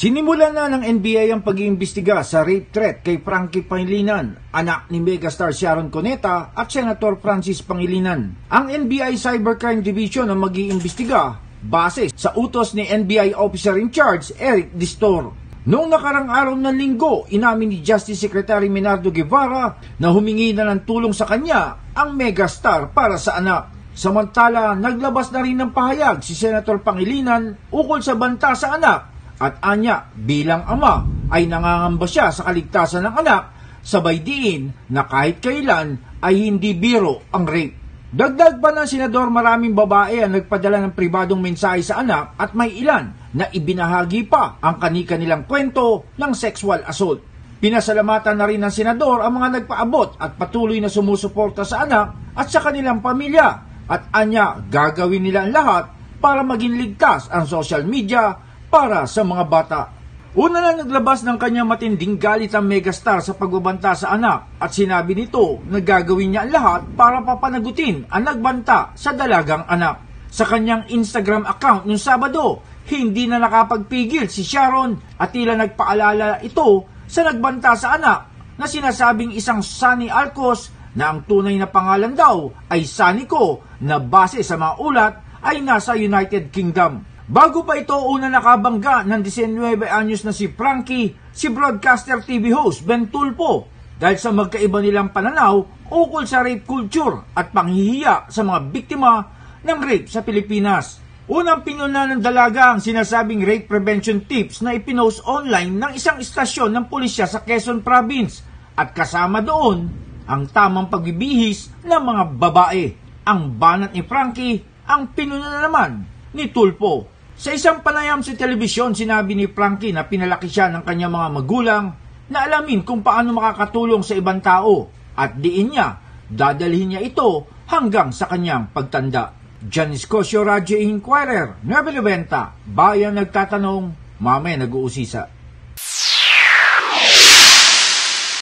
Sinimulan na ng NBA ang pag-iimbestiga sa rape threat kay Frankie Pangilinan, anak ni megastar Sharon Cuneta at Senator Francis Pangilinan. Ang NBI Cybercrime Division ang mag-iimbestiga base sa utos ni NBI Officer in Charge Eric Distor. Noong nakarang araw ng linggo, inamin ni Justice Secretary Minardo Guevara na humingi na ng tulong sa kanya ang megastar para sa anak. Samantala, naglabas na rin ng pahayag si Senator Pangilinan ukol sa banta sa anak at anya, bilang ama ay nangangamba siya sa kaligtasan ng anak, sabay diin na kahit kailan ay hindi biro ang rape. Dagdag pa ng senador maraming babae ang nagpadala ng pribadong mensahe sa anak at may ilan na ibinahagi pa ang kani-kanilang kwento ng sexual assault. Pinasalamatan na rin ng senador ang mga nagpaabot at patuloy na sumusuporta sa anak at sa kanilang pamilya at anya gagawin nila ang lahat para maging ligtas ang social media para sa mga bata. Una na naglabas ng kanyang matinding galit ang megastar sa pagbabanta sa anak at sinabi nito na gagawin niya ang lahat para papanagutin ang nagbanta sa dalagang anak. Sa kanyang Instagram account noong Sabado, hindi na nakapagpigil si Sharon at tila nagpaalala ito sa nagbanta sa anak na sinasabing isang Sunny Alcos na ang tunay na pangalan daw ay Sanico na base sa mga ulat ay nasa United Kingdom. Bago pa ito una nakabangga ng 19 anyos na si Frankie, si broadcaster TV host Ben Tulpo dahil sa magkaiba nilang pananaw ukol sa rape culture at panghihiya sa mga biktima ng rape sa Pilipinas. Unang pinuna ng dalaga ang sinasabing rape prevention tips na ipinost online ng isang istasyon ng pulisya sa Quezon Province at kasama doon ang tamang pagbibihis ng mga babae. Ang banat ni Frankie ang pinuna na naman ni Tulpo. Sa isang panayam sa telebisyon, sinabi ni Frankie na pinalaki siya ng kanyang mga magulang na alamin kung paano makakatulong sa ibang tao at diin niya, dadalhin niya ito hanggang sa kanyang pagtanda. Janice Cosio, Radio Inquirer, 990, Bayan Nagtatanong, Mamay Nag-uusisa.